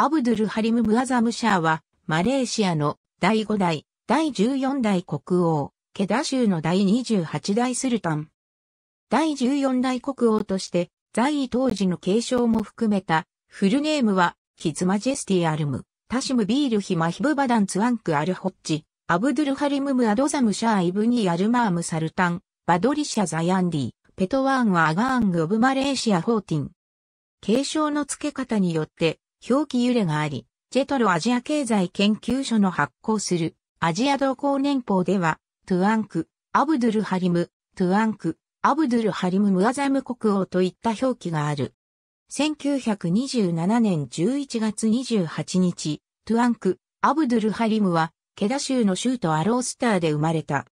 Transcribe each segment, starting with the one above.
アブドゥル・ハリム・ムアザムシャーは、マレーシアの第5代、第14代国王、ケダ州の第28代スルタン。第14代国王として、在位当時の継承も含めた、フルネームは、キズマジェスティアルム、タシムビールヒマヒブバダンツアンクアルホッチ、アブドゥルハリムムアドザムシャーイブニアルマームサルタン、バドリシャザヤンディ、ペトワーンはアガーングオブマレーシアフォーティン。継承の付け方によって、表記揺れがあり、ジェトロアジア経済研究所の発行するアジア同行年報では、トゥアンク、アブドゥルハリム、トゥアンク、アブドゥルハリム・ムアザム国王といった表記がある。1927年11月28日、トゥアンク、アブドゥルハリムは、ケダ州の州都アロースターで生まれた。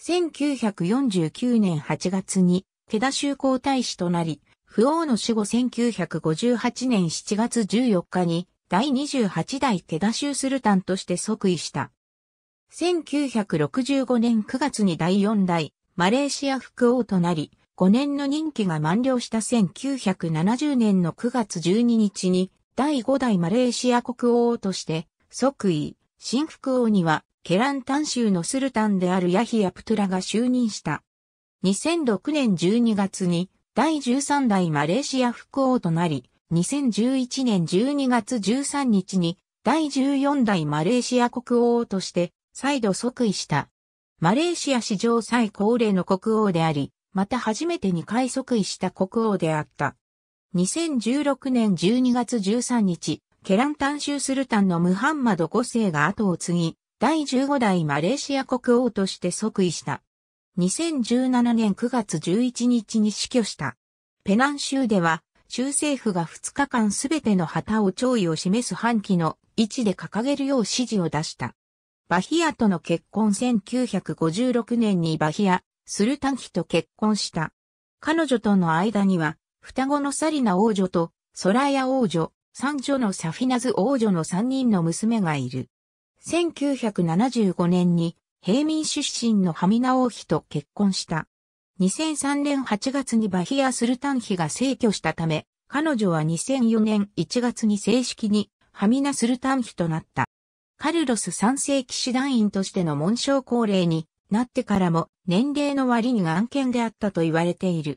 1949年8月に、ケダ州皇太子となり、不王の死後1958年7月14日に第28代手田州スルタンとして即位した。1965年9月に第4代マレーシア副王となり、5年の任期が満了した1970年の9月12日に第5代マレーシア国王として即位、新副王にはケランタン州のスルタンであるヤヒヤプトラが就任した。2006年12月に第13代マレーシア副王となり、2011年12月13日に第14代マレーシア国王として再度即位した。マレーシア史上最高齢の国王であり、また初めて2回即位した国王であった。2016年12月13日、ケランタン州スルタンのムハンマド5世が後を継ぎ、第15代マレーシア国王として即位した。2017年9月11日に死去した。ペナン州では、州政府が2日間すべての旗を弔意を示す半旗の位置で掲げるよう指示を出した。バヒアとの結婚1956年にバヒア、スルタンヒと結婚した。彼女との間には、双子のサリナ王女とソラヤ王女、三女のサフィナズ王女の3人の娘がいる。1975年に平民出身のハミナ王妃と結婚した。2003年8月にバヒア・スルタン妃が逝去したため、彼女は2004年1月に正式にハミナ・スルタン妃となった。カルロス3世騎士団員としての紋章高齢になってからも年齢の割に案件であったと言われている。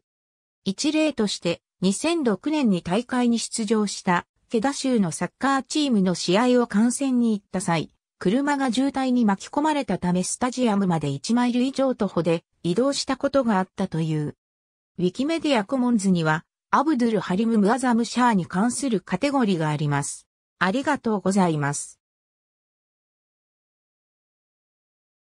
一例として2006年に大会に出場したケダ州のサッカーチームの試合を観戦に行った際、車が渋滞に巻き込まれたためスタジアムまで1マイル以上徒歩で移動したことがあったという。ウィキメディアコモンズには、アブドゥル・ハリム・ムアザム・シャーに関するカテゴリーがあります。ありがとうございます。